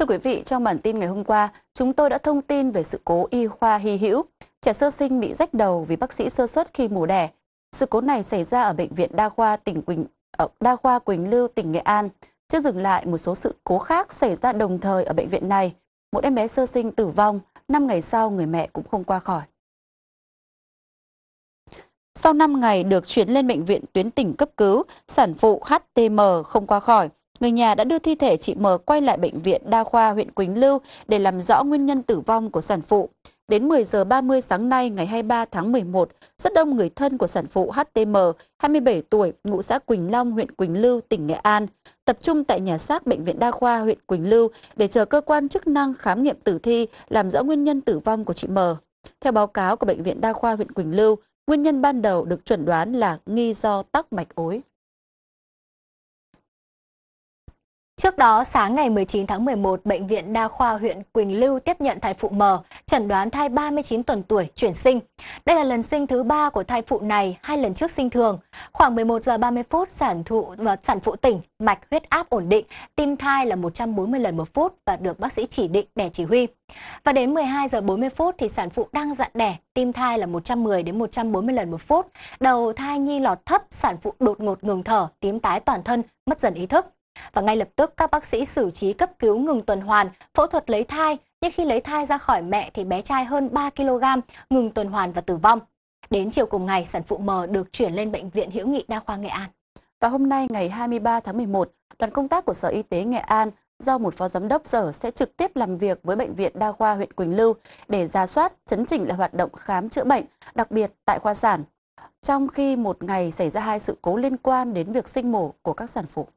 Thưa quý vị, trong bản tin ngày hôm qua, chúng tôi đã thông tin về sự cố y khoa hy hữu. Trẻ sơ sinh bị rách đầu vì bác sĩ sơ suất khi mổ đẻ. Sự cố này xảy ra ở bệnh viện Đa khoa tỉnh Quỳnh ở ờ, Đa khoa Quỳnh Lưu, tỉnh Nghệ An. Chưa dừng lại, một số sự cố khác xảy ra đồng thời ở bệnh viện này. Một em bé sơ sinh tử vong, 5 ngày sau người mẹ cũng không qua khỏi. Sau 5 ngày được chuyển lên bệnh viện tuyến tỉnh cấp cứu, sản phụ HTM không qua khỏi. Người nhà đã đưa thi thể chị M quay lại bệnh viện đa khoa huyện Quỳnh Lưu để làm rõ nguyên nhân tử vong của sản phụ. Đến 10 giờ 30 sáng nay ngày 23 tháng 11, rất đông người thân của sản phụ HTM, 27 tuổi, ngụ xã Quỳnh Long, huyện Quỳnh Lưu, tỉnh Nghệ An, tập trung tại nhà xác bệnh viện đa khoa huyện Quỳnh Lưu để chờ cơ quan chức năng khám nghiệm tử thi làm rõ nguyên nhân tử vong của chị M. Theo báo cáo của bệnh viện đa khoa huyện Quỳnh Lưu, nguyên nhân ban đầu được chuẩn đoán là nghi do tắc mạch ối. Trước đó, sáng ngày 19 tháng 11, Bệnh viện Đa khoa huyện Quỳnh Lưu tiếp nhận thai phụ mờ, chẩn đoán thai 39 tuần tuổi, chuyển sinh. Đây là lần sinh thứ 3 của thai phụ này, hai lần trước sinh thường. Khoảng 11 giờ 30 phút, sản thụ và ờ, sản phụ tỉnh, mạch huyết áp ổn định, tim thai là 140 lần một phút và được bác sĩ chỉ định đẻ chỉ huy. Và đến 12 giờ 40 phút thì sản phụ đang dặn đẻ, tim thai là 110 đến 140 lần một phút. Đầu thai nhi lọt thấp, sản phụ đột ngột ngừng thở, tím tái toàn thân, mất dần ý thức. Và ngay lập tức các bác sĩ xử trí cấp cứu ngừng tuần hoàn, phẫu thuật lấy thai, nhưng khi lấy thai ra khỏi mẹ thì bé trai hơn 3 kg, ngừng tuần hoàn và tử vong. Đến chiều cùng ngày, sản phụ mờ được chuyển lên bệnh viện Hữu nghị Đa khoa Nghệ An. Và hôm nay ngày 23 tháng 11, đoàn công tác của Sở Y tế Nghệ An do một phó giám đốc sở sẽ trực tiếp làm việc với bệnh viện đa khoa huyện Quỳnh Lưu để ra soát, chấn chỉnh lại hoạt động khám chữa bệnh, đặc biệt tại khoa sản. Trong khi một ngày xảy ra hai sự cố liên quan đến việc sinh mổ của các sản phụ.